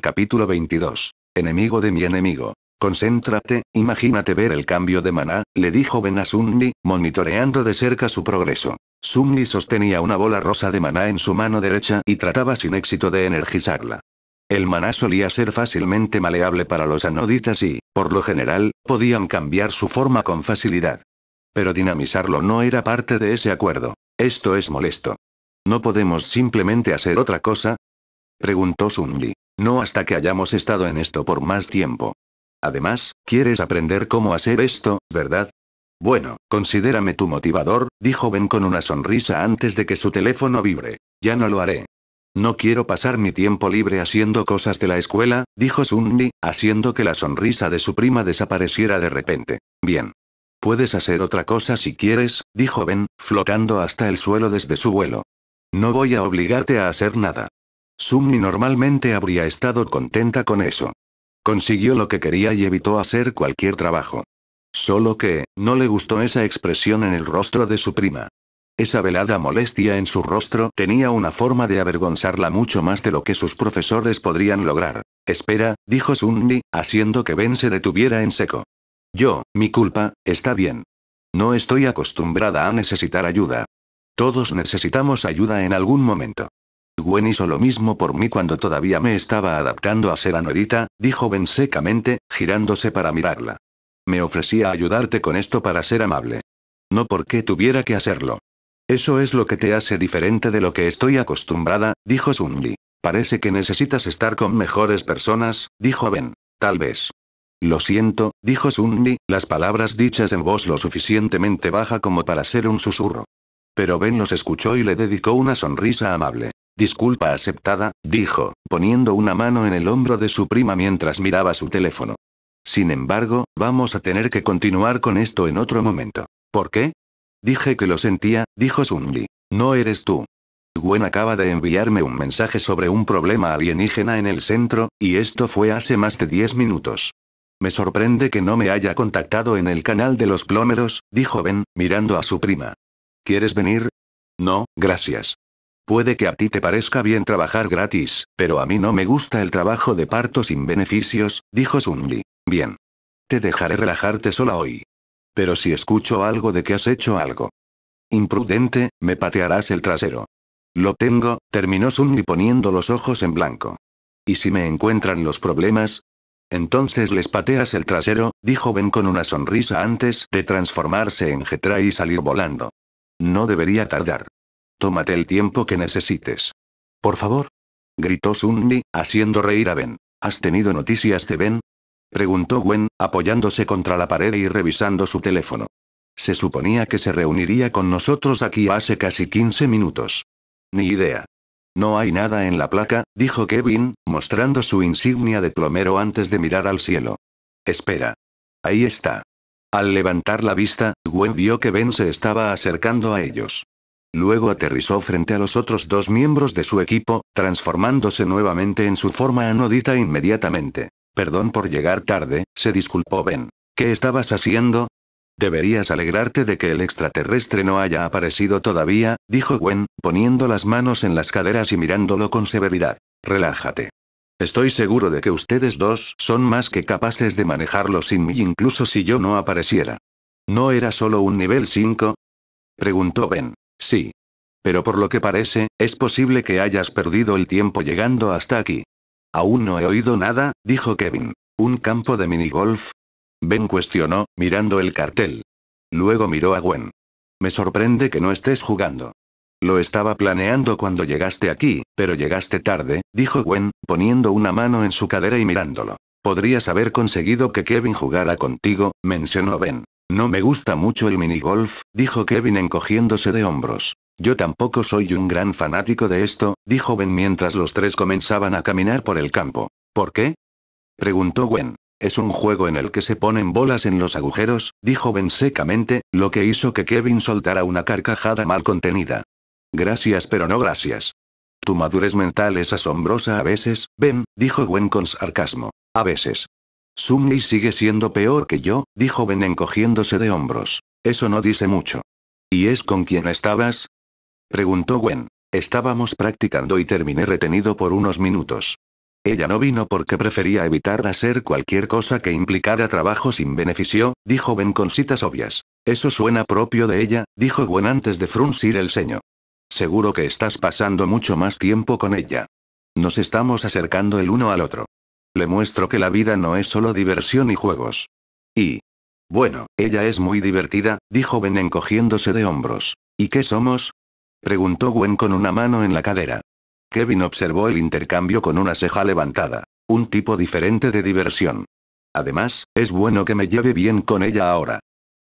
Capítulo 22. Enemigo de mi enemigo. Concéntrate, imagínate ver el cambio de maná, le dijo Ben a monitoreando de cerca su progreso. sumli sostenía una bola rosa de maná en su mano derecha y trataba sin éxito de energizarla. El maná solía ser fácilmente maleable para los anoditas y, por lo general, podían cambiar su forma con facilidad. Pero dinamizarlo no era parte de ese acuerdo. Esto es molesto. ¿No podemos simplemente hacer otra cosa? Preguntó sumli no hasta que hayamos estado en esto por más tiempo. Además, quieres aprender cómo hacer esto, ¿verdad? Bueno, considérame tu motivador, dijo Ben con una sonrisa antes de que su teléfono vibre. Ya no lo haré. No quiero pasar mi tiempo libre haciendo cosas de la escuela, dijo Sunmi, haciendo que la sonrisa de su prima desapareciera de repente. Bien. Puedes hacer otra cosa si quieres, dijo Ben, flotando hasta el suelo desde su vuelo. No voy a obligarte a hacer nada. Sumni normalmente habría estado contenta con eso. Consiguió lo que quería y evitó hacer cualquier trabajo. Solo que, no le gustó esa expresión en el rostro de su prima. Esa velada molestia en su rostro tenía una forma de avergonzarla mucho más de lo que sus profesores podrían lograr. Espera, dijo Sunni, haciendo que Ben se detuviera en seco. Yo, mi culpa, está bien. No estoy acostumbrada a necesitar ayuda. Todos necesitamos ayuda en algún momento. Gwen hizo lo mismo por mí cuando todavía me estaba adaptando a ser anodita, dijo Ben secamente, girándose para mirarla. Me ofrecía ayudarte con esto para ser amable. No porque tuviera que hacerlo. Eso es lo que te hace diferente de lo que estoy acostumbrada, dijo Li. Parece que necesitas estar con mejores personas, dijo Ben. Tal vez. Lo siento, dijo Li, las palabras dichas en voz lo suficientemente baja como para ser un susurro. Pero Ben los escuchó y le dedicó una sonrisa amable. Disculpa aceptada, dijo, poniendo una mano en el hombro de su prima mientras miraba su teléfono. Sin embargo, vamos a tener que continuar con esto en otro momento. ¿Por qué? Dije que lo sentía, dijo Sundi. No eres tú. Gwen acaba de enviarme un mensaje sobre un problema alienígena en el centro, y esto fue hace más de 10 minutos. Me sorprende que no me haya contactado en el canal de los plómeros, dijo Ben, mirando a su prima. ¿Quieres venir? No, gracias. Puede que a ti te parezca bien trabajar gratis, pero a mí no me gusta el trabajo de parto sin beneficios, dijo Sunli. Bien. Te dejaré relajarte sola hoy. Pero si escucho algo de que has hecho algo imprudente, me patearás el trasero. Lo tengo, terminó Sunli poniendo los ojos en blanco. ¿Y si me encuentran los problemas? Entonces les pateas el trasero, dijo Ben con una sonrisa antes de transformarse en Getra y salir volando. No debería tardar. Tómate el tiempo que necesites. Por favor. Gritó Sunny, haciendo reír a Ben. ¿Has tenido noticias de Ben? Preguntó Gwen, apoyándose contra la pared y revisando su teléfono. Se suponía que se reuniría con nosotros aquí hace casi 15 minutos. Ni idea. No hay nada en la placa, dijo Kevin, mostrando su insignia de plomero antes de mirar al cielo. Espera. Ahí está. Al levantar la vista, Gwen vio que Ben se estaba acercando a ellos. Luego aterrizó frente a los otros dos miembros de su equipo, transformándose nuevamente en su forma anodita inmediatamente. Perdón por llegar tarde, se disculpó Ben. ¿Qué estabas haciendo? Deberías alegrarte de que el extraterrestre no haya aparecido todavía, dijo Gwen, poniendo las manos en las caderas y mirándolo con severidad. Relájate. Estoy seguro de que ustedes dos son más que capaces de manejarlo sin mí incluso si yo no apareciera. ¿No era solo un nivel 5? Preguntó Ben. Sí. Pero por lo que parece, es posible que hayas perdido el tiempo llegando hasta aquí. Aún no he oído nada, dijo Kevin. ¿Un campo de minigolf? Ben cuestionó, mirando el cartel. Luego miró a Gwen. Me sorprende que no estés jugando. Lo estaba planeando cuando llegaste aquí, pero llegaste tarde, dijo Gwen, poniendo una mano en su cadera y mirándolo. Podrías haber conseguido que Kevin jugara contigo, mencionó Ben. No me gusta mucho el minigolf, dijo Kevin encogiéndose de hombros. Yo tampoco soy un gran fanático de esto, dijo Ben mientras los tres comenzaban a caminar por el campo. ¿Por qué? preguntó Gwen. Es un juego en el que se ponen bolas en los agujeros, dijo Ben secamente, lo que hizo que Kevin soltara una carcajada mal contenida. Gracias pero no gracias. Tu madurez mental es asombrosa a veces, Ben, dijo Gwen con sarcasmo. A veces. Sumni sigue siendo peor que yo, dijo Ben encogiéndose de hombros. Eso no dice mucho. ¿Y es con quién estabas? Preguntó Gwen. Estábamos practicando y terminé retenido por unos minutos. Ella no vino porque prefería evitar hacer cualquier cosa que implicara trabajo sin beneficio, dijo Ben con citas obvias. Eso suena propio de ella, dijo Gwen antes de fruncir el ceño. Seguro que estás pasando mucho más tiempo con ella. Nos estamos acercando el uno al otro. Le muestro que la vida no es solo diversión y juegos. Y... Bueno, ella es muy divertida, dijo Ben encogiéndose de hombros. ¿Y qué somos? Preguntó Gwen con una mano en la cadera. Kevin observó el intercambio con una ceja levantada. Un tipo diferente de diversión. Además, es bueno que me lleve bien con ella ahora.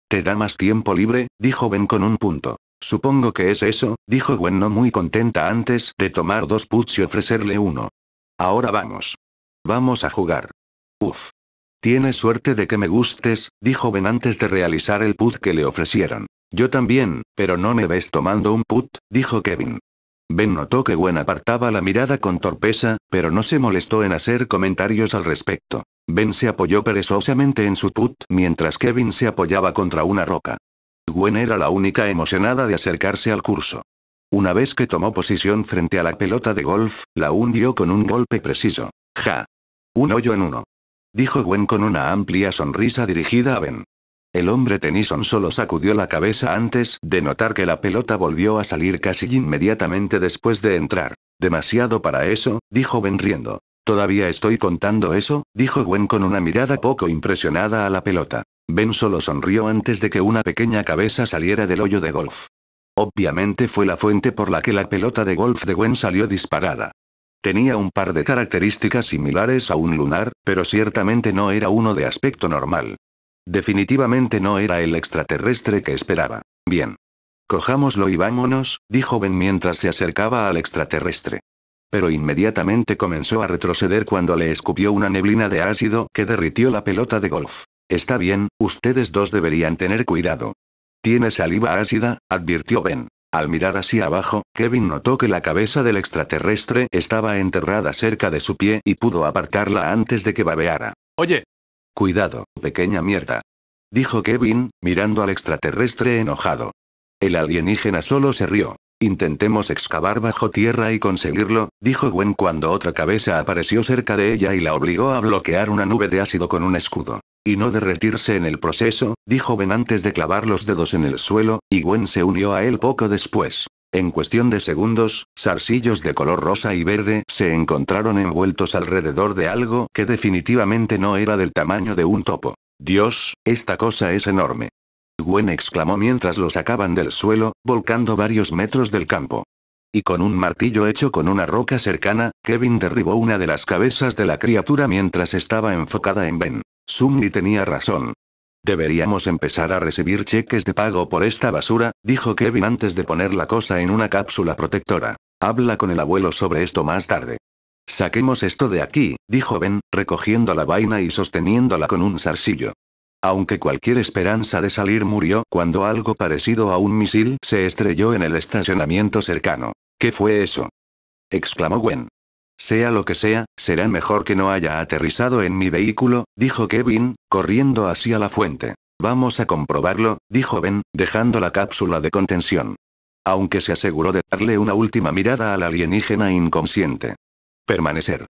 Te da más tiempo libre, dijo Ben con un punto. Supongo que es eso, dijo Gwen no muy contenta antes de tomar dos puts y ofrecerle uno. Ahora vamos. Vamos a jugar. Uf. Tienes suerte de que me gustes, dijo Ben antes de realizar el put que le ofrecieron. Yo también, pero no me ves tomando un put, dijo Kevin. Ben notó que Gwen apartaba la mirada con torpeza, pero no se molestó en hacer comentarios al respecto. Ben se apoyó perezosamente en su put mientras Kevin se apoyaba contra una roca. Gwen era la única emocionada de acercarse al curso. Una vez que tomó posición frente a la pelota de golf, la hundió con un golpe preciso. Ja. Un hoyo en uno. Dijo Gwen con una amplia sonrisa dirigida a Ben. El hombre tenison solo sacudió la cabeza antes de notar que la pelota volvió a salir casi inmediatamente después de entrar. Demasiado para eso, dijo Ben riendo. Todavía estoy contando eso, dijo Gwen con una mirada poco impresionada a la pelota. Ben solo sonrió antes de que una pequeña cabeza saliera del hoyo de golf. Obviamente fue la fuente por la que la pelota de golf de Gwen salió disparada. Tenía un par de características similares a un lunar, pero ciertamente no era uno de aspecto normal. Definitivamente no era el extraterrestre que esperaba. Bien. Cojámoslo y vámonos, dijo Ben mientras se acercaba al extraterrestre. Pero inmediatamente comenzó a retroceder cuando le escupió una neblina de ácido que derritió la pelota de golf. Está bien, ustedes dos deberían tener cuidado. Tiene saliva ácida, advirtió Ben. Al mirar hacia abajo, Kevin notó que la cabeza del extraterrestre estaba enterrada cerca de su pie y pudo apartarla antes de que babeara. Oye. Cuidado, pequeña mierda. Dijo Kevin, mirando al extraterrestre enojado. El alienígena solo se rió. Intentemos excavar bajo tierra y conseguirlo, dijo Gwen cuando otra cabeza apareció cerca de ella y la obligó a bloquear una nube de ácido con un escudo. Y no derretirse en el proceso, dijo Ben antes de clavar los dedos en el suelo, y Gwen se unió a él poco después. En cuestión de segundos, zarcillos de color rosa y verde se encontraron envueltos alrededor de algo que definitivamente no era del tamaño de un topo. Dios, esta cosa es enorme. Gwen exclamó mientras lo sacaban del suelo, volcando varios metros del campo. Y con un martillo hecho con una roca cercana, Kevin derribó una de las cabezas de la criatura mientras estaba enfocada en Ben. Sumi tenía razón. Deberíamos empezar a recibir cheques de pago por esta basura, dijo Kevin antes de poner la cosa en una cápsula protectora. Habla con el abuelo sobre esto más tarde. Saquemos esto de aquí, dijo Ben, recogiendo la vaina y sosteniéndola con un zarcillo. Aunque cualquier esperanza de salir murió cuando algo parecido a un misil se estrelló en el estacionamiento cercano. ¿Qué fue eso? exclamó Gwen. Sea lo que sea, será mejor que no haya aterrizado en mi vehículo, dijo Kevin, corriendo hacia la fuente. Vamos a comprobarlo, dijo Ben, dejando la cápsula de contención. Aunque se aseguró de darle una última mirada al alienígena inconsciente. Permanecer.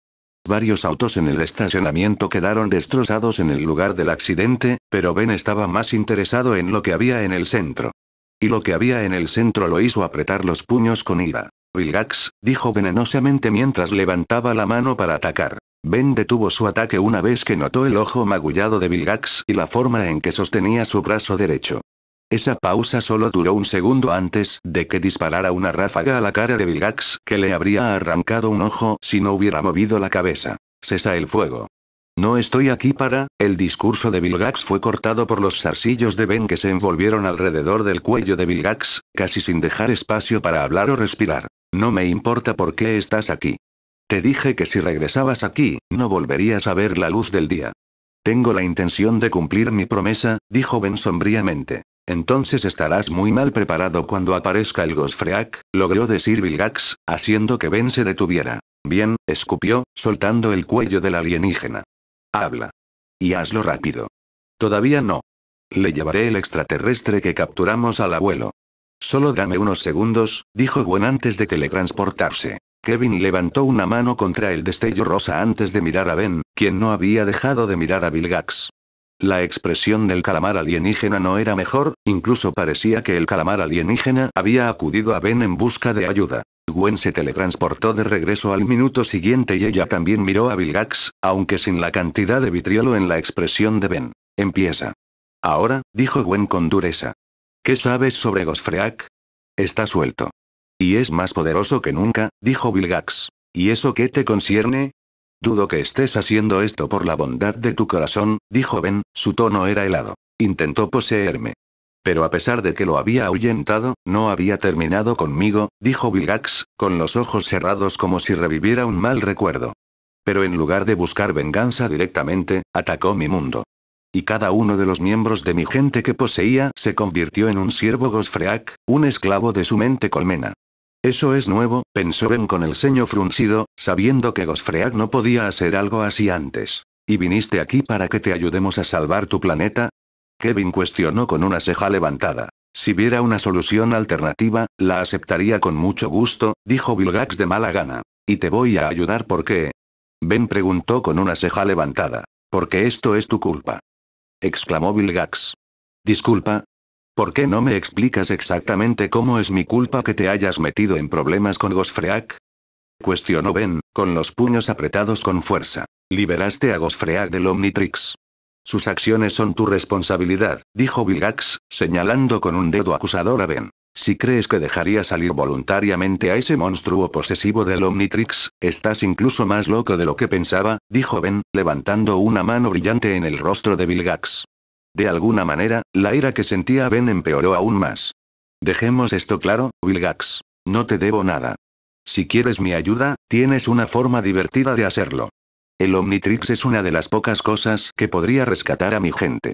Varios autos en el estacionamiento quedaron destrozados en el lugar del accidente, pero Ben estaba más interesado en lo que había en el centro. Y lo que había en el centro lo hizo apretar los puños con ira. Vilgax, dijo venenosamente mientras levantaba la mano para atacar. Ben detuvo su ataque una vez que notó el ojo magullado de Vilgax y la forma en que sostenía su brazo derecho. Esa pausa solo duró un segundo antes de que disparara una ráfaga a la cara de Vilgax que le habría arrancado un ojo si no hubiera movido la cabeza. Cesa el fuego. No estoy aquí para... El discurso de Vilgax fue cortado por los zarcillos de Ben que se envolvieron alrededor del cuello de Vilgax, casi sin dejar espacio para hablar o respirar. No me importa por qué estás aquí. Te dije que si regresabas aquí, no volverías a ver la luz del día. Tengo la intención de cumplir mi promesa, dijo Ben sombríamente. Entonces estarás muy mal preparado cuando aparezca el Gosfreak, logró decir Vilgax, haciendo que Ben se detuviera. Bien, escupió, soltando el cuello del alienígena. Habla. Y hazlo rápido. Todavía no. Le llevaré el extraterrestre que capturamos al abuelo. Solo dame unos segundos, dijo Gwen antes de teletransportarse. Kevin levantó una mano contra el destello rosa antes de mirar a Ben, quien no había dejado de mirar a Vilgax. La expresión del calamar alienígena no era mejor, incluso parecía que el calamar alienígena había acudido a Ben en busca de ayuda. Gwen se teletransportó de regreso al minuto siguiente y ella también miró a Vilgax, aunque sin la cantidad de vitriolo en la expresión de Ben. Empieza. Ahora, dijo Gwen con dureza. ¿Qué sabes sobre Gosfreak? Está suelto. Y es más poderoso que nunca, dijo Vilgax. ¿Y eso qué te concierne? Dudo que estés haciendo esto por la bondad de tu corazón, dijo Ben, su tono era helado. Intentó poseerme. Pero a pesar de que lo había ahuyentado, no había terminado conmigo, dijo Vilgax, con los ojos cerrados como si reviviera un mal recuerdo. Pero en lugar de buscar venganza directamente, atacó mi mundo y cada uno de los miembros de mi gente que poseía se convirtió en un siervo Gosfreak, un esclavo de su mente colmena. Eso es nuevo, pensó Ben con el ceño fruncido, sabiendo que Gosfreak no podía hacer algo así antes. ¿Y viniste aquí para que te ayudemos a salvar tu planeta? Kevin cuestionó con una ceja levantada. Si viera una solución alternativa, la aceptaría con mucho gusto, dijo Vilgax de mala gana. Y te voy a ayudar porque... Ben preguntó con una ceja levantada. Porque esto es tu culpa exclamó Vilgax. Disculpa. ¿Por qué no me explicas exactamente cómo es mi culpa que te hayas metido en problemas con Gosfreak? Cuestionó Ben, con los puños apretados con fuerza. Liberaste a Gosfreak del Omnitrix. Sus acciones son tu responsabilidad, dijo Vilgax, señalando con un dedo acusador a Ben. Si crees que dejaría salir voluntariamente a ese monstruo posesivo del Omnitrix, estás incluso más loco de lo que pensaba, dijo Ben, levantando una mano brillante en el rostro de Vilgax. De alguna manera, la ira que sentía Ben empeoró aún más. Dejemos esto claro, Vilgax. No te debo nada. Si quieres mi ayuda, tienes una forma divertida de hacerlo. El Omnitrix es una de las pocas cosas que podría rescatar a mi gente.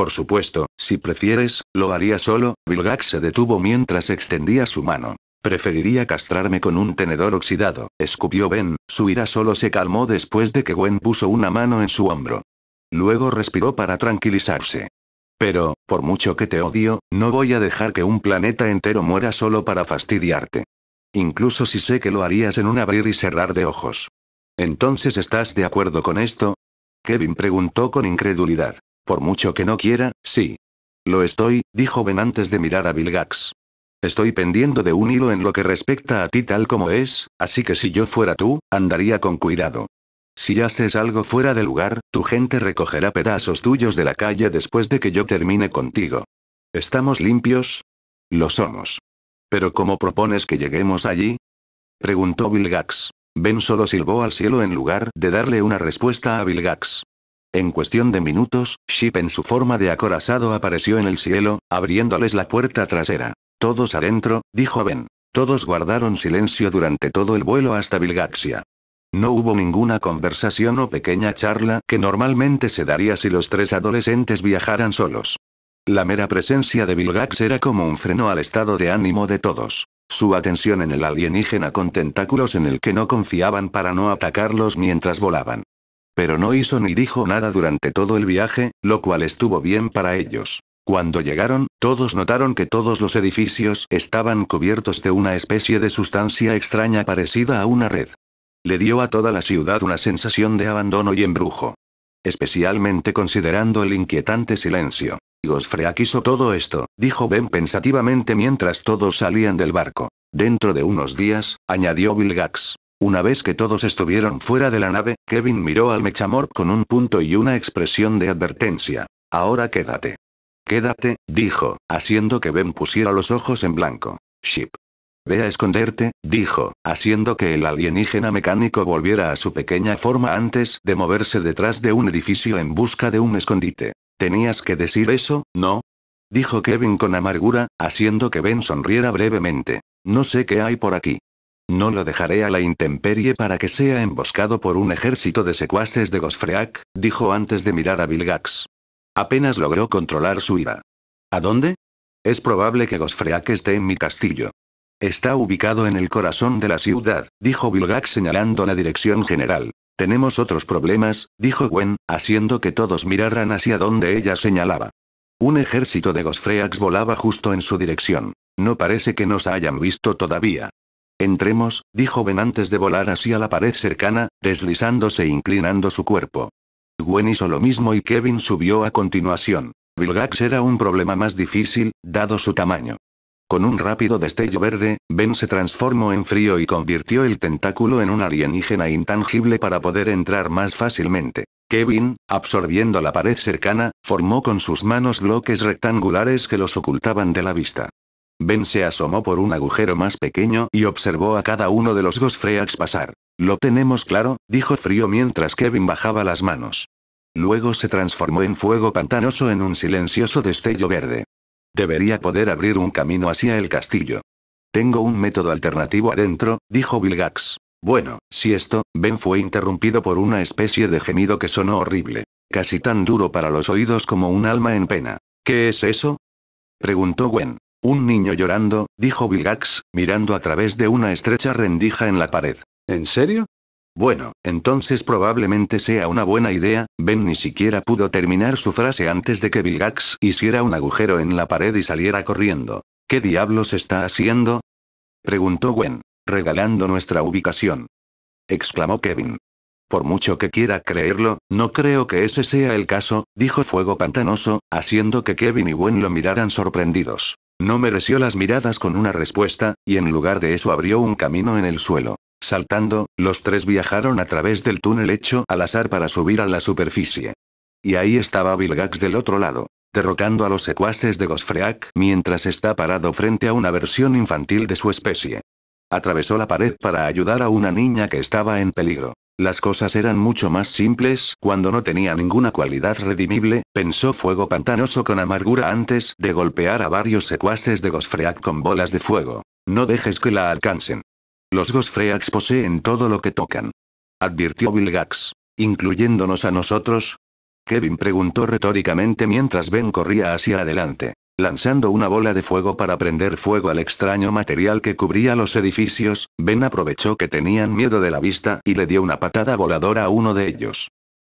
Por supuesto, si prefieres, lo haría solo, Vilgax se detuvo mientras extendía su mano. Preferiría castrarme con un tenedor oxidado, escupió Ben, su ira solo se calmó después de que Gwen puso una mano en su hombro. Luego respiró para tranquilizarse. Pero, por mucho que te odio, no voy a dejar que un planeta entero muera solo para fastidiarte. Incluso si sé que lo harías en un abrir y cerrar de ojos. Entonces estás de acuerdo con esto? Kevin preguntó con incredulidad. Por mucho que no quiera, sí. Lo estoy, dijo Ben antes de mirar a Vilgax. Estoy pendiendo de un hilo en lo que respecta a ti tal como es, así que si yo fuera tú, andaría con cuidado. Si haces algo fuera de lugar, tu gente recogerá pedazos tuyos de la calle después de que yo termine contigo. ¿Estamos limpios? Lo somos. ¿Pero cómo propones que lleguemos allí? Preguntó Vilgax. Ben solo silbó al cielo en lugar de darle una respuesta a Vilgax. En cuestión de minutos, Ship en su forma de acorazado apareció en el cielo, abriéndoles la puerta trasera. Todos adentro, dijo Ben. Todos guardaron silencio durante todo el vuelo hasta Vilgaxia. No hubo ninguna conversación o pequeña charla que normalmente se daría si los tres adolescentes viajaran solos. La mera presencia de Vilgax era como un freno al estado de ánimo de todos. Su atención en el alienígena con tentáculos en el que no confiaban para no atacarlos mientras volaban pero no hizo ni dijo nada durante todo el viaje, lo cual estuvo bien para ellos. Cuando llegaron, todos notaron que todos los edificios estaban cubiertos de una especie de sustancia extraña parecida a una red. Le dio a toda la ciudad una sensación de abandono y embrujo. Especialmente considerando el inquietante silencio. Gosfreak hizo todo esto, dijo Ben pensativamente mientras todos salían del barco. Dentro de unos días, añadió Vilgax. Una vez que todos estuvieron fuera de la nave, Kevin miró al mechamor con un punto y una expresión de advertencia. Ahora quédate. Quédate, dijo, haciendo que Ben pusiera los ojos en blanco. Ship. Ve a esconderte, dijo, haciendo que el alienígena mecánico volviera a su pequeña forma antes de moverse detrás de un edificio en busca de un escondite. ¿Tenías que decir eso, no? Dijo Kevin con amargura, haciendo que Ben sonriera brevemente. No sé qué hay por aquí. No lo dejaré a la intemperie para que sea emboscado por un ejército de secuaces de Gosfreak, dijo antes de mirar a Vilgax. Apenas logró controlar su ira. ¿A dónde? Es probable que Gosfreak esté en mi castillo. Está ubicado en el corazón de la ciudad, dijo Vilgax señalando la dirección general. Tenemos otros problemas, dijo Gwen, haciendo que todos miraran hacia donde ella señalaba. Un ejército de Gosfreaks volaba justo en su dirección. No parece que nos hayan visto todavía. Entremos, dijo Ben antes de volar hacia la pared cercana, deslizándose e inclinando su cuerpo. Gwen hizo lo mismo y Kevin subió a continuación. Vilgax era un problema más difícil, dado su tamaño. Con un rápido destello verde, Ben se transformó en frío y convirtió el tentáculo en un alienígena intangible para poder entrar más fácilmente. Kevin, absorbiendo la pared cercana, formó con sus manos bloques rectangulares que los ocultaban de la vista. Ben se asomó por un agujero más pequeño y observó a cada uno de los Gosfreaks pasar. Lo tenemos claro, dijo Frío mientras Kevin bajaba las manos. Luego se transformó en fuego pantanoso en un silencioso destello verde. Debería poder abrir un camino hacia el castillo. Tengo un método alternativo adentro, dijo Vilgax. Bueno, si esto, Ben fue interrumpido por una especie de gemido que sonó horrible. Casi tan duro para los oídos como un alma en pena. ¿Qué es eso? Preguntó Gwen. Un niño llorando, dijo Vilgax, mirando a través de una estrecha rendija en la pared. ¿En serio? Bueno, entonces probablemente sea una buena idea, Ben ni siquiera pudo terminar su frase antes de que Vilgax hiciera un agujero en la pared y saliera corriendo. ¿Qué diablos está haciendo? preguntó Gwen, regalando nuestra ubicación. exclamó Kevin. Por mucho que quiera creerlo, no creo que ese sea el caso, dijo Fuego Pantanoso, haciendo que Kevin y Gwen lo miraran sorprendidos. No mereció las miradas con una respuesta, y en lugar de eso abrió un camino en el suelo. Saltando, los tres viajaron a través del túnel hecho al azar para subir a la superficie. Y ahí estaba Vilgax del otro lado, derrocando a los secuaces de Gosfreak mientras está parado frente a una versión infantil de su especie. Atravesó la pared para ayudar a una niña que estaba en peligro. Las cosas eran mucho más simples cuando no tenía ninguna cualidad redimible, pensó Fuego Pantanoso con amargura antes de golpear a varios secuaces de Gosfreak con bolas de fuego. No dejes que la alcancen. Los Gosfreaks poseen todo lo que tocan. Advirtió Vilgax. Incluyéndonos a nosotros, Kevin preguntó retóricamente mientras Ben corría hacia adelante lanzando una bola de fuego para prender fuego al extraño material que cubría los edificios, Ben aprovechó que tenían miedo de la vista y le dio una patada voladora a uno de ellos.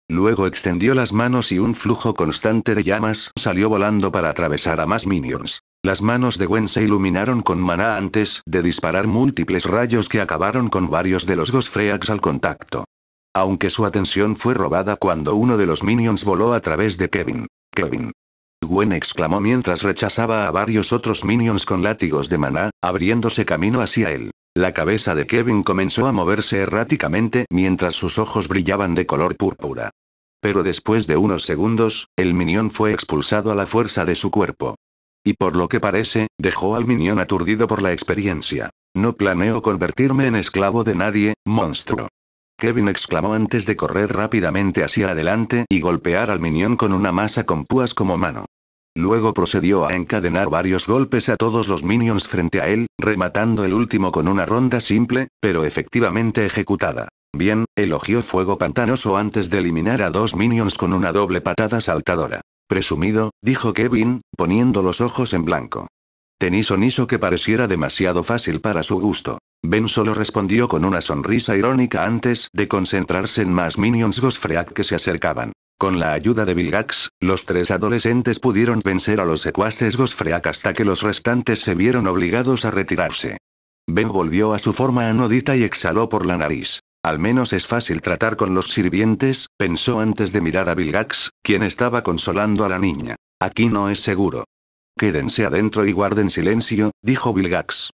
Luego extendió las manos y un flujo constante de llamas salió volando para atravesar a más minions. Las manos de Gwen se iluminaron con maná antes de disparar múltiples rayos que acabaron con varios de los Freaks al contacto. Aunque su atención fue robada cuando uno de los minions voló a través de Kevin. Kevin. Gwen exclamó mientras rechazaba a varios otros minions con látigos de maná, abriéndose camino hacia él. La cabeza de Kevin comenzó a moverse erráticamente mientras sus ojos brillaban de color púrpura. Pero después de unos segundos, el Minion fue expulsado a la fuerza de su cuerpo. Y por lo que parece, dejó al Minion aturdido por la experiencia. No planeo convertirme en esclavo de nadie, monstruo. Kevin exclamó antes de correr rápidamente hacia adelante y golpear al Minion con una masa con púas como mano. Luego procedió a encadenar varios golpes a todos los minions frente a él, rematando el último con una ronda simple, pero efectivamente ejecutada. Bien, elogió fuego pantanoso antes de eliminar a dos minions con una doble patada saltadora. Presumido, dijo Kevin, poniendo los ojos en blanco. Tenison hizo que pareciera demasiado fácil para su gusto. Ben solo respondió con una sonrisa irónica antes de concentrarse en más minions Gosfreak que se acercaban. Con la ayuda de Vilgax, los tres adolescentes pudieron vencer a los secuaces Gosfreak hasta que los restantes se vieron obligados a retirarse. Ben volvió a su forma anodita y exhaló por la nariz. Al menos es fácil tratar con los sirvientes, pensó antes de mirar a Vilgax, quien estaba consolando a la niña. Aquí no es seguro. Quédense adentro y guarden silencio, dijo Vilgax.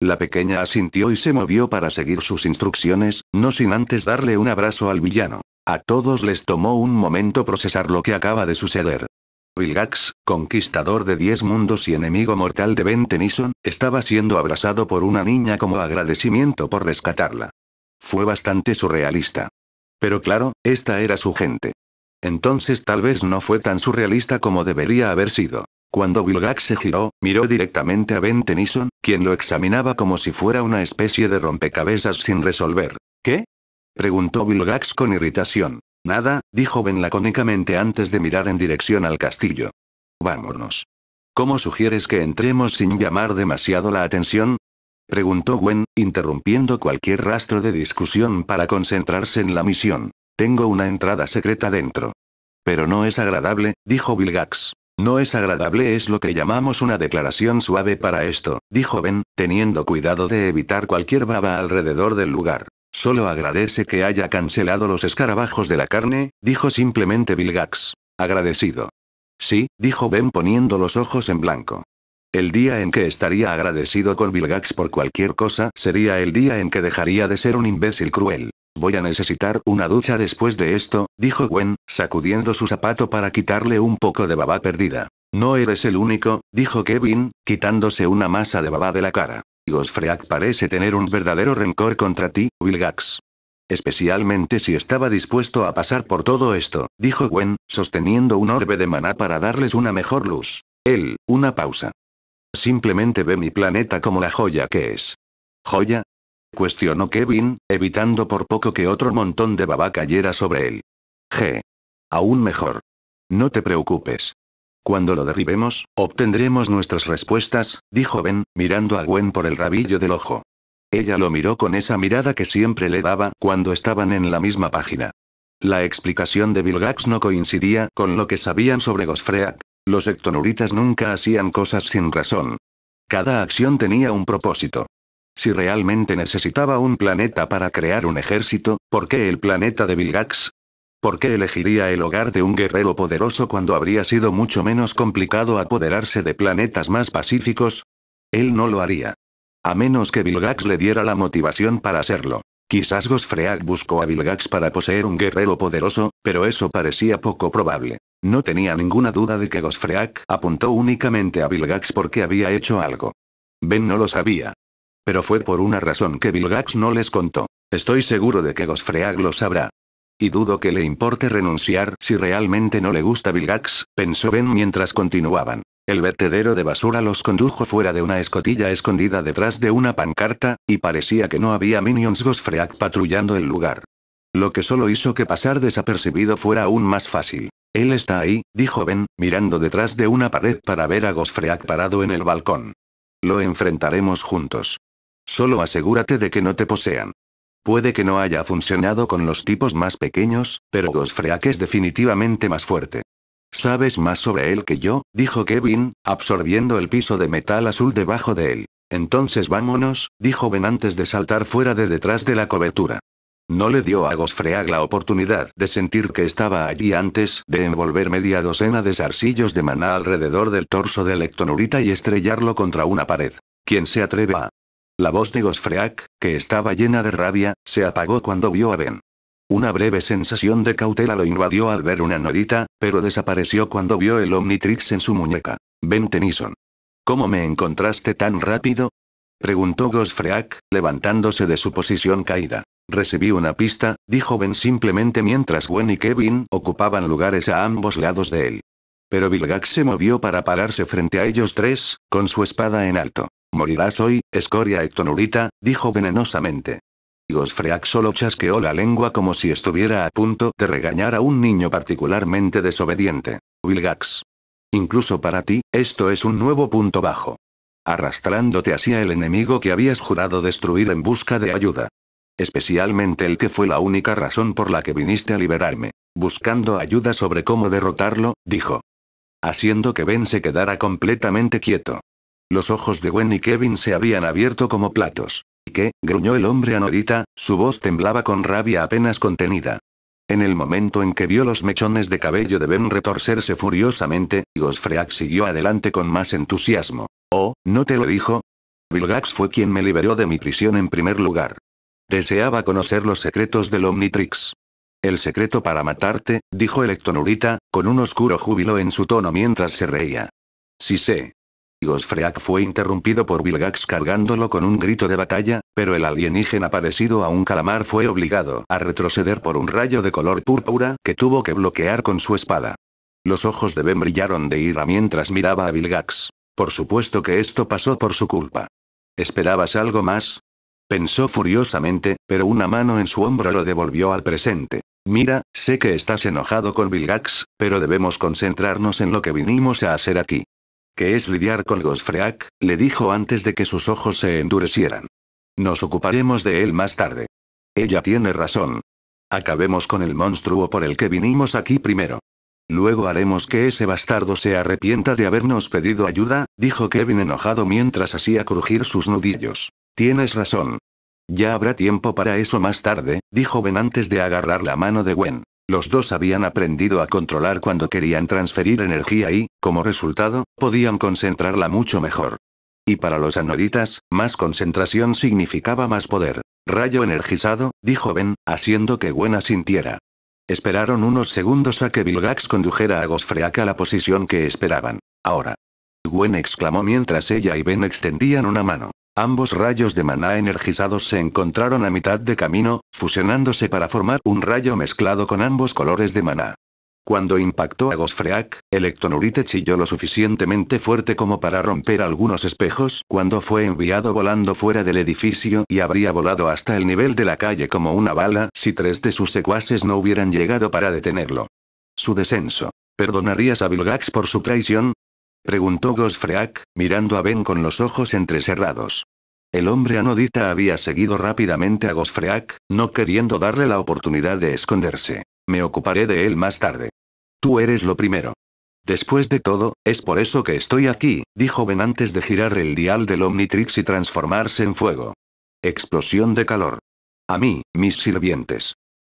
La pequeña asintió y se movió para seguir sus instrucciones, no sin antes darle un abrazo al villano. A todos les tomó un momento procesar lo que acaba de suceder. Vilgax, conquistador de 10 mundos y enemigo mortal de Ben Tennyson, estaba siendo abrazado por una niña como agradecimiento por rescatarla. Fue bastante surrealista. Pero claro, esta era su gente. Entonces tal vez no fue tan surrealista como debería haber sido. Cuando Vilgax se giró, miró directamente a Ben Tennyson, quien lo examinaba como si fuera una especie de rompecabezas sin resolver. ¿Qué? preguntó Vilgax con irritación. Nada, dijo Ben lacónicamente antes de mirar en dirección al castillo. Vámonos. ¿Cómo sugieres que entremos sin llamar demasiado la atención? preguntó Gwen, interrumpiendo cualquier rastro de discusión para concentrarse en la misión. Tengo una entrada secreta dentro. Pero no es agradable, dijo Vilgax. No es agradable, es lo que llamamos una declaración suave para esto, dijo Ben, teniendo cuidado de evitar cualquier baba alrededor del lugar. Solo agradece que haya cancelado los escarabajos de la carne, dijo simplemente Vilgax. Agradecido. Sí, dijo Ben poniendo los ojos en blanco. El día en que estaría agradecido con Vilgax por cualquier cosa sería el día en que dejaría de ser un imbécil cruel. Voy a necesitar una ducha después de esto, dijo Gwen, sacudiendo su zapato para quitarle un poco de baba perdida. No eres el único, dijo Kevin, quitándose una masa de baba de la cara. Gosfreak parece tener un verdadero rencor contra ti, Wilgax. Especialmente si estaba dispuesto a pasar por todo esto, dijo Gwen, sosteniendo un orbe de maná para darles una mejor luz. Él, una pausa. Simplemente ve mi planeta como la joya que es. ¿Joya? Cuestionó Kevin, evitando por poco que otro montón de baba cayera sobre él. G. Aún mejor. No te preocupes. Cuando lo derribemos, obtendremos nuestras respuestas, dijo Ben, mirando a Gwen por el rabillo del ojo. Ella lo miró con esa mirada que siempre le daba cuando estaban en la misma página. La explicación de Vilgax no coincidía con lo que sabían sobre Gosfreak. Los ectonuritas nunca hacían cosas sin razón. Cada acción tenía un propósito. Si realmente necesitaba un planeta para crear un ejército, ¿por qué el planeta de Vilgax? ¿Por qué elegiría el hogar de un guerrero poderoso cuando habría sido mucho menos complicado apoderarse de planetas más pacíficos? Él no lo haría. A menos que Vilgax le diera la motivación para hacerlo. Quizás Gosfreak buscó a Vilgax para poseer un guerrero poderoso, pero eso parecía poco probable. No tenía ninguna duda de que Gosfreak apuntó únicamente a Vilgax porque había hecho algo. Ben no lo sabía. Pero fue por una razón que Vilgax no les contó. Estoy seguro de que Gosfreak lo sabrá. Y dudo que le importe renunciar si realmente no le gusta Vilgax, pensó Ben mientras continuaban. El vertedero de basura los condujo fuera de una escotilla escondida detrás de una pancarta, y parecía que no había minions Gosfreak patrullando el lugar. Lo que solo hizo que pasar desapercibido fuera aún más fácil. Él está ahí, dijo Ben, mirando detrás de una pared para ver a Gosfreak parado en el balcón. Lo enfrentaremos juntos. Solo asegúrate de que no te posean. Puede que no haya funcionado con los tipos más pequeños, pero Gosfreak es definitivamente más fuerte. Sabes más sobre él que yo, dijo Kevin, absorbiendo el piso de metal azul debajo de él. Entonces vámonos, dijo Ben antes de saltar fuera de detrás de la cobertura. No le dio a Gosfreak la oportunidad de sentir que estaba allí antes de envolver media docena de zarcillos de maná alrededor del torso de Electonurita y estrellarlo contra una pared. ¿Quién se atreve a la voz de Gosfreak, que estaba llena de rabia, se apagó cuando vio a Ben. Una breve sensación de cautela lo invadió al ver una nodita, pero desapareció cuando vio el Omnitrix en su muñeca. Ben Tennyson. ¿Cómo me encontraste tan rápido? preguntó Gosfreak, levantándose de su posición caída. Recibí una pista, dijo Ben simplemente mientras Gwen y Kevin ocupaban lugares a ambos lados de él. Pero Vilgax se movió para pararse frente a ellos tres, con su espada en alto. Morirás hoy, escoria ectonurita, dijo venenosamente. Gosfreak solo chasqueó la lengua como si estuviera a punto de regañar a un niño particularmente desobediente. Wilgax. Incluso para ti, esto es un nuevo punto bajo. Arrastrándote hacia el enemigo que habías jurado destruir en busca de ayuda. Especialmente el que fue la única razón por la que viniste a liberarme. Buscando ayuda sobre cómo derrotarlo, dijo. Haciendo que Ben se quedara completamente quieto. Los ojos de Gwen y Kevin se habían abierto como platos. ¿Y qué? gruñó el hombre anodita, su voz temblaba con rabia apenas contenida. En el momento en que vio los mechones de cabello de Ben retorcerse furiosamente, Gosfreak siguió adelante con más entusiasmo. Oh, ¿no te lo dijo? Vilgax fue quien me liberó de mi prisión en primer lugar. Deseaba conocer los secretos del Omnitrix. El secreto para matarte, dijo Electonurita, con un oscuro júbilo en su tono mientras se reía. Sí sé, Freak fue interrumpido por Vilgax cargándolo con un grito de batalla, pero el alienígena parecido a un calamar fue obligado a retroceder por un rayo de color púrpura que tuvo que bloquear con su espada. Los ojos de Ben brillaron de ira mientras miraba a Vilgax. Por supuesto que esto pasó por su culpa. ¿Esperabas algo más? Pensó furiosamente, pero una mano en su hombro lo devolvió al presente. Mira, sé que estás enojado con Vilgax, pero debemos concentrarnos en lo que vinimos a hacer aquí que es lidiar con Gosfreak, le dijo antes de que sus ojos se endurecieran. Nos ocuparemos de él más tarde. Ella tiene razón. Acabemos con el monstruo por el que vinimos aquí primero. Luego haremos que ese bastardo se arrepienta de habernos pedido ayuda, dijo Kevin enojado mientras hacía crujir sus nudillos. Tienes razón. Ya habrá tiempo para eso más tarde, dijo Ben antes de agarrar la mano de Gwen. Los dos habían aprendido a controlar cuando querían transferir energía y, como resultado, podían concentrarla mucho mejor. Y para los anoditas, más concentración significaba más poder. Rayo energizado, dijo Ben, haciendo que Gwen sintiera. Esperaron unos segundos a que Vilgax condujera a Gosfreak a la posición que esperaban. Ahora. Gwen exclamó mientras ella y Ben extendían una mano. Ambos rayos de maná energizados se encontraron a mitad de camino, fusionándose para formar un rayo mezclado con ambos colores de maná. Cuando impactó a Gosfreak, Electonurite chilló lo suficientemente fuerte como para romper algunos espejos cuando fue enviado volando fuera del edificio y habría volado hasta el nivel de la calle como una bala si tres de sus secuaces no hubieran llegado para detenerlo. Su descenso. ¿Perdonarías a Vilgax por su traición? Preguntó Gosfreak, mirando a Ben con los ojos entrecerrados. El hombre anodita había seguido rápidamente a Gosfreak, no queriendo darle la oportunidad de esconderse. Me ocuparé de él más tarde. Tú eres lo primero. Después de todo, es por eso que estoy aquí, dijo Ben antes de girar el dial del Omnitrix y transformarse en fuego. Explosión de calor. A mí, mis sirvientes.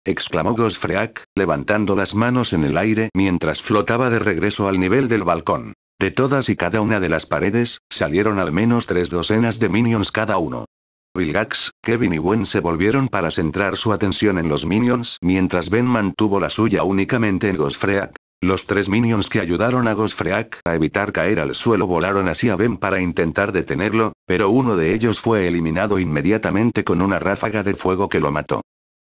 Exclamó Gosfreak, levantando las manos en el aire mientras flotaba de regreso al nivel del balcón. De todas y cada una de las paredes, salieron al menos tres docenas de minions cada uno. Vilgax, Kevin y Gwen se volvieron para centrar su atención en los minions mientras Ben mantuvo la suya únicamente en Gosfreak. Los tres minions que ayudaron a Gosfreak a evitar caer al suelo volaron hacia Ben para intentar detenerlo, pero uno de ellos fue eliminado inmediatamente con una ráfaga de fuego que lo mató.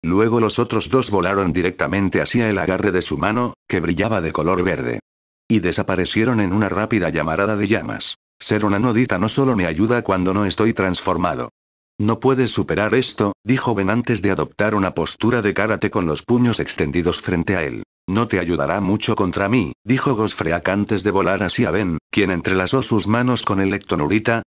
Luego los otros dos volaron directamente hacia el agarre de su mano, que brillaba de color verde. Y desaparecieron en una rápida llamarada de llamas. Ser una nodita no solo me ayuda cuando no estoy transformado. No puedes superar esto, dijo Ben antes de adoptar una postura de karate con los puños extendidos frente a él. No te ayudará mucho contra mí, dijo Gosfreak antes de volar hacia Ben, quien entrelazó sus manos con el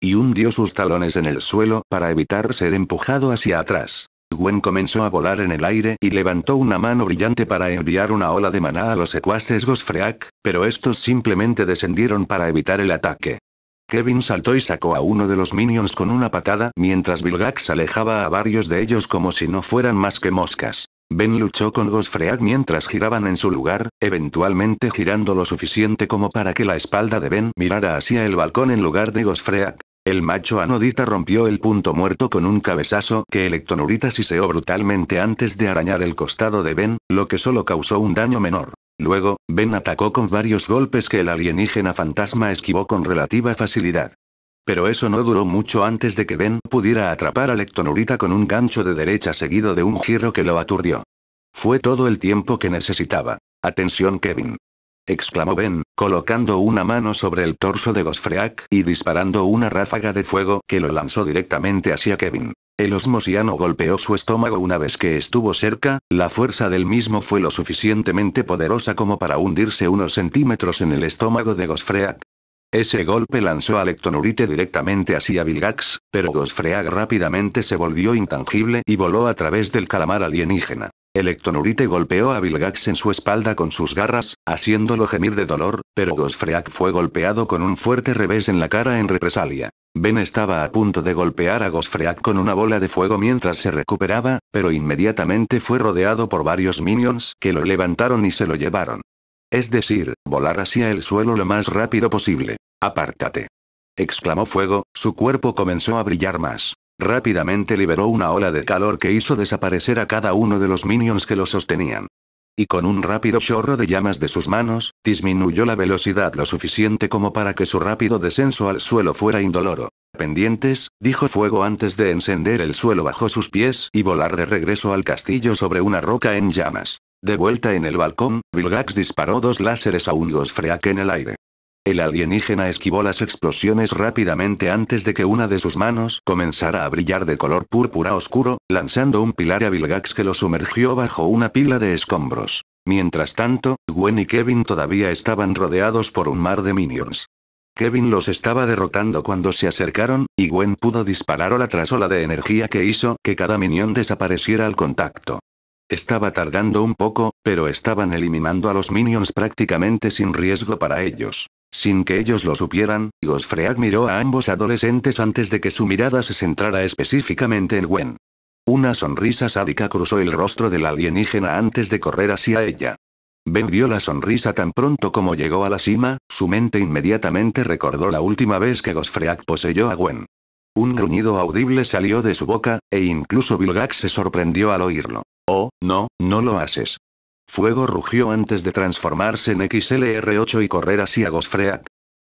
y hundió sus talones en el suelo para evitar ser empujado hacia atrás. Gwen comenzó a volar en el aire y levantó una mano brillante para enviar una ola de maná a los secuaces Gosfreak, pero estos simplemente descendieron para evitar el ataque. Kevin saltó y sacó a uno de los minions con una patada mientras Vilgax alejaba a varios de ellos como si no fueran más que moscas. Ben luchó con Gosfreak mientras giraban en su lugar, eventualmente girando lo suficiente como para que la espalda de Ben mirara hacia el balcón en lugar de Gosfreak. El macho Anodita rompió el punto muerto con un cabezazo que Electonurita siseó brutalmente antes de arañar el costado de Ben, lo que solo causó un daño menor. Luego, Ben atacó con varios golpes que el alienígena fantasma esquivó con relativa facilidad. Pero eso no duró mucho antes de que Ben pudiera atrapar a Electonurita con un gancho de derecha seguido de un giro que lo aturdió. Fue todo el tiempo que necesitaba. Atención Kevin exclamó Ben, colocando una mano sobre el torso de Gosfreak y disparando una ráfaga de fuego que lo lanzó directamente hacia Kevin. El osmosiano golpeó su estómago una vez que estuvo cerca, la fuerza del mismo fue lo suficientemente poderosa como para hundirse unos centímetros en el estómago de Gosfreak. Ese golpe lanzó a Lectonurite directamente hacia Vilgax, pero Gosfreak rápidamente se volvió intangible y voló a través del calamar alienígena. Electonurite golpeó a Vilgax en su espalda con sus garras, haciéndolo gemir de dolor, pero Gosfreak fue golpeado con un fuerte revés en la cara en represalia. Ben estaba a punto de golpear a Gosfreak con una bola de fuego mientras se recuperaba, pero inmediatamente fue rodeado por varios minions que lo levantaron y se lo llevaron. Es decir, volar hacia el suelo lo más rápido posible. Apártate. Exclamó Fuego, su cuerpo comenzó a brillar más. Rápidamente liberó una ola de calor que hizo desaparecer a cada uno de los minions que lo sostenían. Y con un rápido chorro de llamas de sus manos, disminuyó la velocidad lo suficiente como para que su rápido descenso al suelo fuera indoloro. Pendientes, dijo Fuego antes de encender el suelo bajo sus pies y volar de regreso al castillo sobre una roca en llamas. De vuelta en el balcón, Vilgax disparó dos láseres a un Gosfreak en el aire. El alienígena esquivó las explosiones rápidamente antes de que una de sus manos comenzara a brillar de color púrpura oscuro, lanzando un pilar a Vilgax que lo sumergió bajo una pila de escombros. Mientras tanto, Gwen y Kevin todavía estaban rodeados por un mar de minions. Kevin los estaba derrotando cuando se acercaron, y Gwen pudo disparar ola tras ola de energía que hizo que cada minion desapareciera al contacto. Estaba tardando un poco, pero estaban eliminando a los minions prácticamente sin riesgo para ellos. Sin que ellos lo supieran, Gosfreak miró a ambos adolescentes antes de que su mirada se centrara específicamente en Gwen. Una sonrisa sádica cruzó el rostro del alienígena antes de correr hacia ella. Ben vio la sonrisa tan pronto como llegó a la cima, su mente inmediatamente recordó la última vez que Gosfreak poseyó a Gwen. Un gruñido audible salió de su boca, e incluso Vilgax se sorprendió al oírlo. Oh, no, no lo haces. Fuego rugió antes de transformarse en XLR-8 y correr hacia Gosfreak.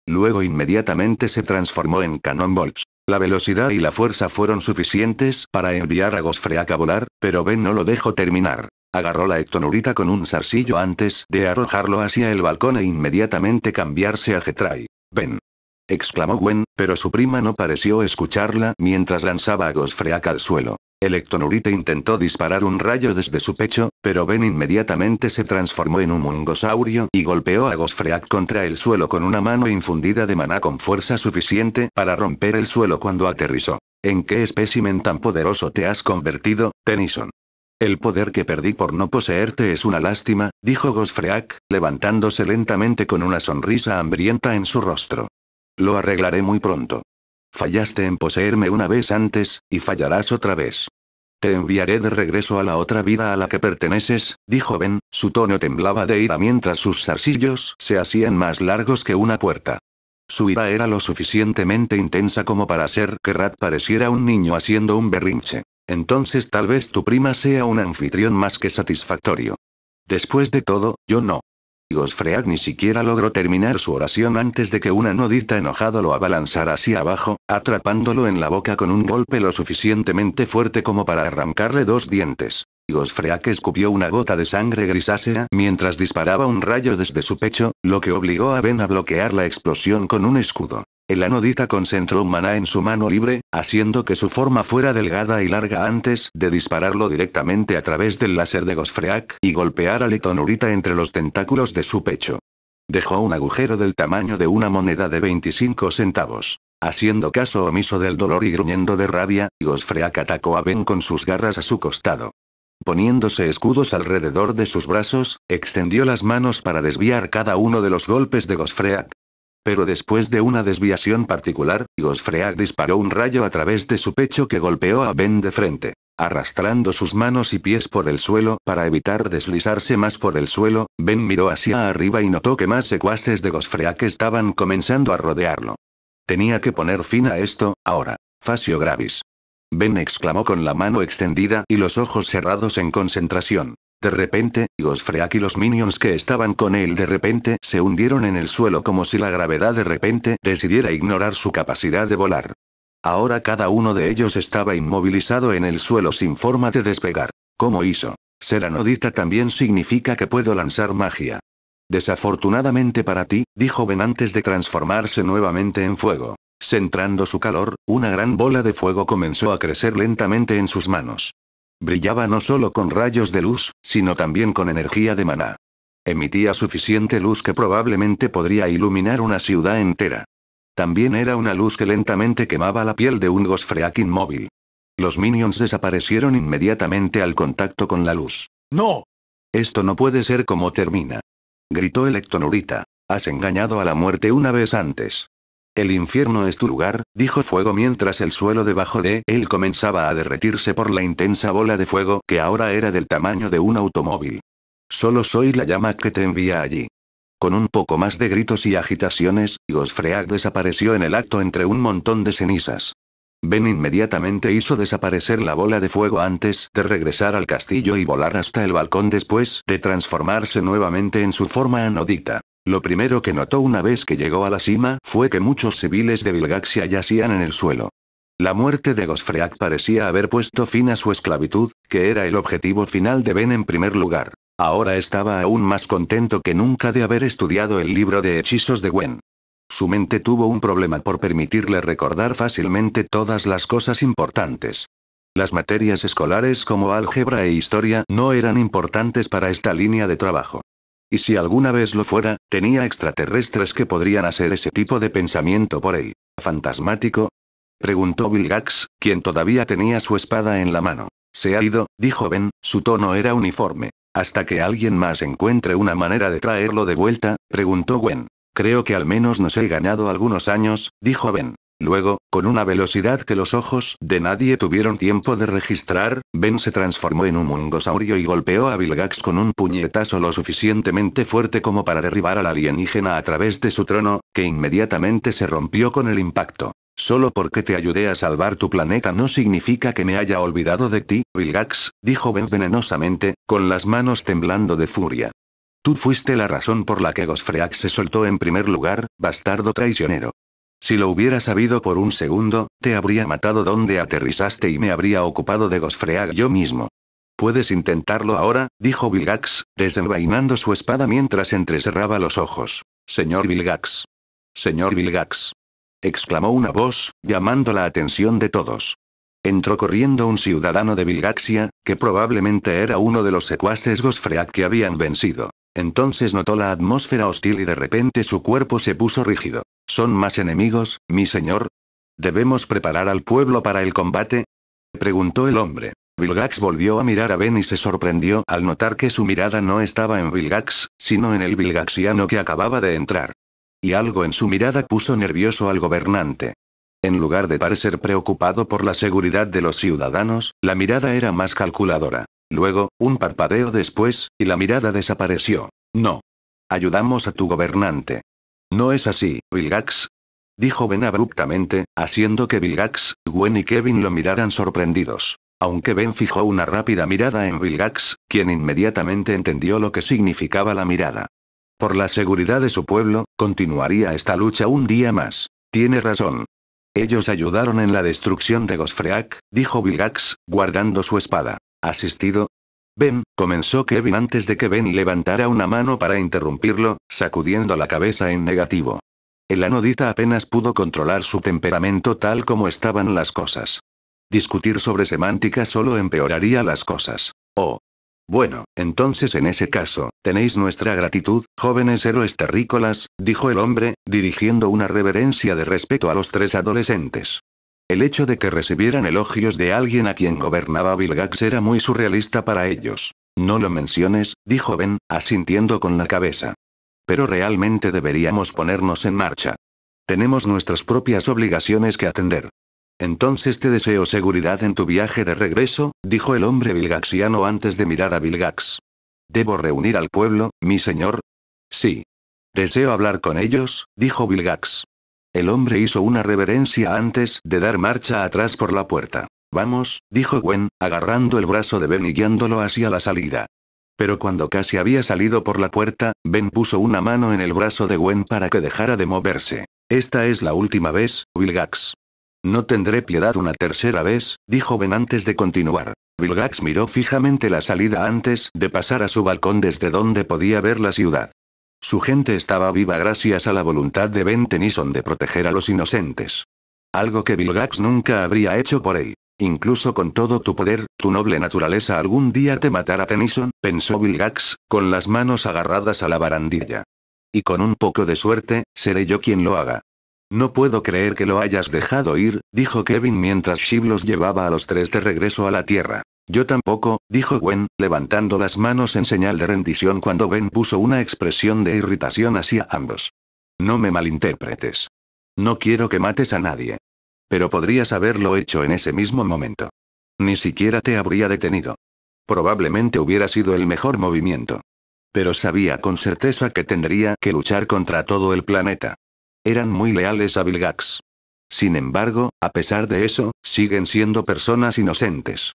Luego inmediatamente se transformó en Cannonballs. La velocidad y la fuerza fueron suficientes para enviar a Gosfreak a volar, pero Ben no lo dejó terminar. Agarró la ectonurita con un zarcillo antes de arrojarlo hacia el balcón e inmediatamente cambiarse a Getray. Ben. exclamó Gwen, pero su prima no pareció escucharla mientras lanzaba a Gosfreak al suelo. Electonurite intentó disparar un rayo desde su pecho, pero Ben inmediatamente se transformó en un mungosaurio y golpeó a Gosfreak contra el suelo con una mano infundida de maná con fuerza suficiente para romper el suelo cuando aterrizó. ¿En qué espécimen tan poderoso te has convertido, Tennyson? El poder que perdí por no poseerte es una lástima, dijo Gosfreak, levantándose lentamente con una sonrisa hambrienta en su rostro. Lo arreglaré muy pronto. Fallaste en poseerme una vez antes, y fallarás otra vez. Te enviaré de regreso a la otra vida a la que perteneces, dijo Ben, su tono temblaba de ira mientras sus zarcillos se hacían más largos que una puerta. Su ira era lo suficientemente intensa como para hacer que Rat pareciera un niño haciendo un berrinche. Entonces tal vez tu prima sea un anfitrión más que satisfactorio. Después de todo, yo no. Gosfreak ni siquiera logró terminar su oración antes de que una nodita enojada lo abalanzara hacia abajo, atrapándolo en la boca con un golpe lo suficientemente fuerte como para arrancarle dos dientes. Gosfreak escupió una gota de sangre grisácea mientras disparaba un rayo desde su pecho, lo que obligó a Ben a bloquear la explosión con un escudo. El anodita concentró un maná en su mano libre, haciendo que su forma fuera delgada y larga antes de dispararlo directamente a través del láser de Gosfreak y golpear a Letonurita entre los tentáculos de su pecho. Dejó un agujero del tamaño de una moneda de 25 centavos. Haciendo caso omiso del dolor y gruñendo de rabia, Gosfreak atacó a Ben con sus garras a su costado. Poniéndose escudos alrededor de sus brazos, extendió las manos para desviar cada uno de los golpes de Gosfreak. Pero después de una desviación particular, Gosfreak disparó un rayo a través de su pecho que golpeó a Ben de frente, arrastrando sus manos y pies por el suelo para evitar deslizarse más por el suelo. Ben miró hacia arriba y notó que más secuaces de Gosfreak estaban comenzando a rodearlo. Tenía que poner fin a esto, ahora. Facio Gravis. Ben exclamó con la mano extendida y los ojos cerrados en concentración. De repente, Gosfreak y los minions que estaban con él de repente se hundieron en el suelo como si la gravedad de repente decidiera ignorar su capacidad de volar. Ahora cada uno de ellos estaba inmovilizado en el suelo sin forma de despegar. ¿Cómo hizo? Ser anodita también significa que puedo lanzar magia. Desafortunadamente para ti, dijo Ben antes de transformarse nuevamente en fuego. Centrando su calor, una gran bola de fuego comenzó a crecer lentamente en sus manos. Brillaba no solo con rayos de luz, sino también con energía de maná. Emitía suficiente luz que probablemente podría iluminar una ciudad entera. También era una luz que lentamente quemaba la piel de un Gosfreak inmóvil. Los minions desaparecieron inmediatamente al contacto con la luz. ¡No! Esto no puede ser como termina. Gritó Electonurita. Has engañado a la muerte una vez antes. El infierno es tu lugar, dijo Fuego mientras el suelo debajo de él comenzaba a derretirse por la intensa bola de fuego que ahora era del tamaño de un automóvil. Solo soy la llama que te envía allí. Con un poco más de gritos y agitaciones, Gosfreak desapareció en el acto entre un montón de cenizas. Ben inmediatamente hizo desaparecer la bola de fuego antes de regresar al castillo y volar hasta el balcón después de transformarse nuevamente en su forma anodita. Lo primero que notó una vez que llegó a la cima fue que muchos civiles de Vilgaxia yacían en el suelo. La muerte de Gosfreak parecía haber puesto fin a su esclavitud, que era el objetivo final de Ben en primer lugar. Ahora estaba aún más contento que nunca de haber estudiado el libro de hechizos de Gwen. Su mente tuvo un problema por permitirle recordar fácilmente todas las cosas importantes. Las materias escolares como álgebra e historia no eran importantes para esta línea de trabajo. Y si alguna vez lo fuera, tenía extraterrestres que podrían hacer ese tipo de pensamiento por él. ¿Fantasmático? Preguntó Vilgax, quien todavía tenía su espada en la mano. Se ha ido, dijo Ben, su tono era uniforme. Hasta que alguien más encuentre una manera de traerlo de vuelta, preguntó Gwen. Creo que al menos nos he ganado algunos años, dijo Ben. Luego, con una velocidad que los ojos de nadie tuvieron tiempo de registrar, Ben se transformó en un mungosaurio y golpeó a Vilgax con un puñetazo lo suficientemente fuerte como para derribar al alienígena a través de su trono, que inmediatamente se rompió con el impacto. Solo porque te ayudé a salvar tu planeta no significa que me haya olvidado de ti, Vilgax, dijo Ben venenosamente, con las manos temblando de furia. Tú fuiste la razón por la que Gosfreax se soltó en primer lugar, bastardo traicionero. Si lo hubiera sabido por un segundo, te habría matado donde aterrizaste y me habría ocupado de Gosfreag yo mismo. Puedes intentarlo ahora, dijo Vilgax, desenvainando su espada mientras entrecerraba los ojos. Señor Vilgax. Señor Vilgax. exclamó una voz, llamando la atención de todos. Entró corriendo un ciudadano de Vilgaxia, que probablemente era uno de los secuaces Gosfreak que habían vencido. Entonces notó la atmósfera hostil y de repente su cuerpo se puso rígido. ¿Son más enemigos, mi señor? ¿Debemos preparar al pueblo para el combate? preguntó el hombre. Vilgax volvió a mirar a Ben y se sorprendió al notar que su mirada no estaba en Vilgax, sino en el Vilgaxiano que acababa de entrar. Y algo en su mirada puso nervioso al gobernante. En lugar de parecer preocupado por la seguridad de los ciudadanos, la mirada era más calculadora. Luego, un parpadeo después, y la mirada desapareció. No. Ayudamos a tu gobernante. No es así, Vilgax. Dijo Ben abruptamente, haciendo que Vilgax, Gwen y Kevin lo miraran sorprendidos. Aunque Ben fijó una rápida mirada en Vilgax, quien inmediatamente entendió lo que significaba la mirada. Por la seguridad de su pueblo, continuaría esta lucha un día más. Tiene razón. Ellos ayudaron en la destrucción de Gosfreak, dijo Vilgax, guardando su espada. Asistido, Ben, comenzó Kevin antes de que Ben levantara una mano para interrumpirlo, sacudiendo la cabeza en negativo. El anodita apenas pudo controlar su temperamento tal como estaban las cosas. Discutir sobre semántica solo empeoraría las cosas. Oh. Bueno, entonces en ese caso, tenéis nuestra gratitud, jóvenes héroes terrícolas, dijo el hombre, dirigiendo una reverencia de respeto a los tres adolescentes. El hecho de que recibieran elogios de alguien a quien gobernaba Vilgax era muy surrealista para ellos. No lo menciones, dijo Ben, asintiendo con la cabeza. Pero realmente deberíamos ponernos en marcha. Tenemos nuestras propias obligaciones que atender. Entonces te deseo seguridad en tu viaje de regreso, dijo el hombre vilgaxiano antes de mirar a Vilgax. ¿Debo reunir al pueblo, mi señor? Sí. Deseo hablar con ellos, dijo Vilgax. El hombre hizo una reverencia antes de dar marcha atrás por la puerta. Vamos, dijo Gwen, agarrando el brazo de Ben y guiándolo hacia la salida. Pero cuando casi había salido por la puerta, Ben puso una mano en el brazo de Gwen para que dejara de moverse. Esta es la última vez, Vilgax. No tendré piedad una tercera vez, dijo Ben antes de continuar. Vilgax miró fijamente la salida antes de pasar a su balcón desde donde podía ver la ciudad. Su gente estaba viva gracias a la voluntad de Ben Tennyson de proteger a los inocentes. Algo que Vilgax nunca habría hecho por él. Incluso con todo tu poder, tu noble naturaleza algún día te matará Tennyson, pensó Vilgax, con las manos agarradas a la barandilla. Y con un poco de suerte, seré yo quien lo haga. No puedo creer que lo hayas dejado ir, dijo Kevin mientras los llevaba a los tres de regreso a la Tierra. Yo tampoco, dijo Gwen, levantando las manos en señal de rendición cuando Ben puso una expresión de irritación hacia ambos. No me malinterpretes. No quiero que mates a nadie. Pero podrías haberlo hecho en ese mismo momento. Ni siquiera te habría detenido. Probablemente hubiera sido el mejor movimiento. Pero sabía con certeza que tendría que luchar contra todo el planeta. Eran muy leales a Vilgax. Sin embargo, a pesar de eso, siguen siendo personas inocentes.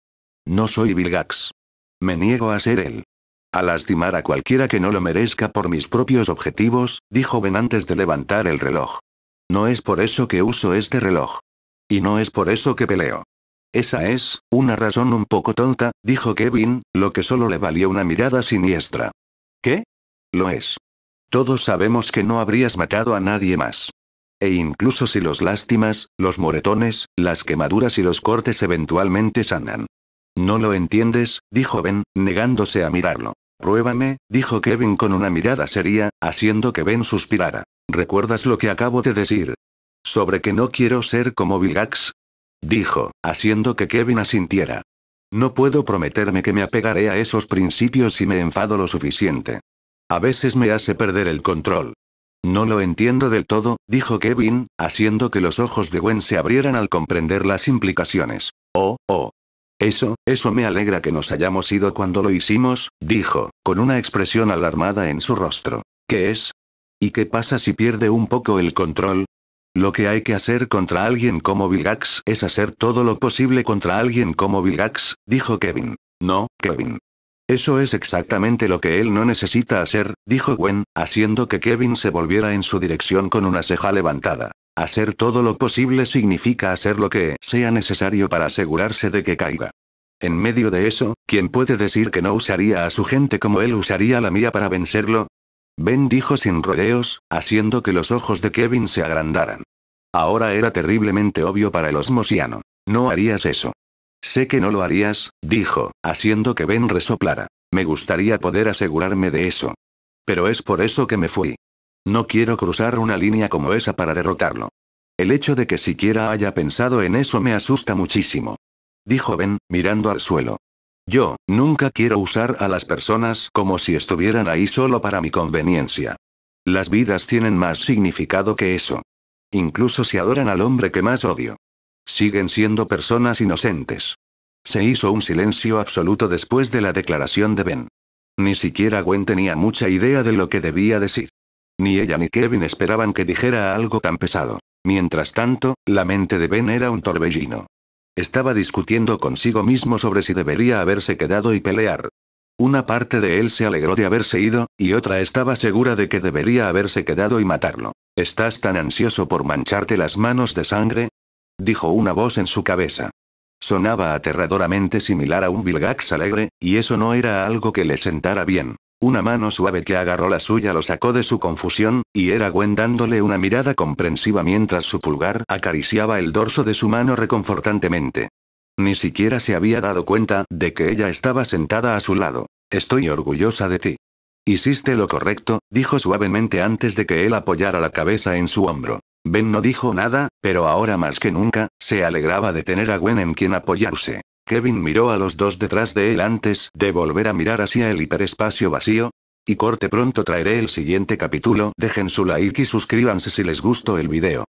No soy Vilgax. Me niego a ser él. A lastimar a cualquiera que no lo merezca por mis propios objetivos, dijo Ben antes de levantar el reloj. No es por eso que uso este reloj. Y no es por eso que peleo. Esa es, una razón un poco tonta, dijo Kevin, lo que solo le valió una mirada siniestra. ¿Qué? Lo es. Todos sabemos que no habrías matado a nadie más. E incluso si los lástimas, los moretones, las quemaduras y los cortes eventualmente sanan. No lo entiendes, dijo Ben, negándose a mirarlo. Pruébame, dijo Kevin con una mirada seria, haciendo que Ben suspirara. ¿Recuerdas lo que acabo de decir? Sobre que no quiero ser como Vilgax. Dijo, haciendo que Kevin asintiera. No puedo prometerme que me apegaré a esos principios si me enfado lo suficiente. A veces me hace perder el control. No lo entiendo del todo, dijo Kevin, haciendo que los ojos de Gwen se abrieran al comprender las implicaciones. Oh, oh, eso, eso me alegra que nos hayamos ido cuando lo hicimos, dijo, con una expresión alarmada en su rostro. ¿Qué es? ¿Y qué pasa si pierde un poco el control? Lo que hay que hacer contra alguien como Vilgax es hacer todo lo posible contra alguien como Vilgax, dijo Kevin. No, Kevin. Eso es exactamente lo que él no necesita hacer, dijo Gwen, haciendo que Kevin se volviera en su dirección con una ceja levantada. Hacer todo lo posible significa hacer lo que sea necesario para asegurarse de que caiga. En medio de eso, ¿quién puede decir que no usaría a su gente como él usaría la mía para vencerlo? Ben dijo sin rodeos, haciendo que los ojos de Kevin se agrandaran. Ahora era terriblemente obvio para el osmosiano. No harías eso. Sé que no lo harías, dijo, haciendo que Ben resoplara. Me gustaría poder asegurarme de eso. Pero es por eso que me fui. No quiero cruzar una línea como esa para derrotarlo. El hecho de que siquiera haya pensado en eso me asusta muchísimo. Dijo Ben, mirando al suelo. Yo, nunca quiero usar a las personas como si estuvieran ahí solo para mi conveniencia. Las vidas tienen más significado que eso. Incluso si adoran al hombre que más odio. Siguen siendo personas inocentes. Se hizo un silencio absoluto después de la declaración de Ben. Ni siquiera Gwen tenía mucha idea de lo que debía decir. Ni ella ni Kevin esperaban que dijera algo tan pesado. Mientras tanto, la mente de Ben era un torbellino. Estaba discutiendo consigo mismo sobre si debería haberse quedado y pelear. Una parte de él se alegró de haberse ido, y otra estaba segura de que debería haberse quedado y matarlo. ¿Estás tan ansioso por mancharte las manos de sangre? dijo una voz en su cabeza. Sonaba aterradoramente similar a un Vilgax alegre, y eso no era algo que le sentara bien. Una mano suave que agarró la suya lo sacó de su confusión, y era Gwen dándole una mirada comprensiva mientras su pulgar acariciaba el dorso de su mano reconfortantemente. Ni siquiera se había dado cuenta de que ella estaba sentada a su lado. Estoy orgullosa de ti. Hiciste lo correcto, dijo suavemente antes de que él apoyara la cabeza en su hombro. Ben no dijo nada, pero ahora más que nunca, se alegraba de tener a Gwen en quien apoyarse. Kevin miró a los dos detrás de él antes de volver a mirar hacia el hiperespacio vacío. Y corte pronto traeré el siguiente capítulo. Dejen su like y suscríbanse si les gustó el video.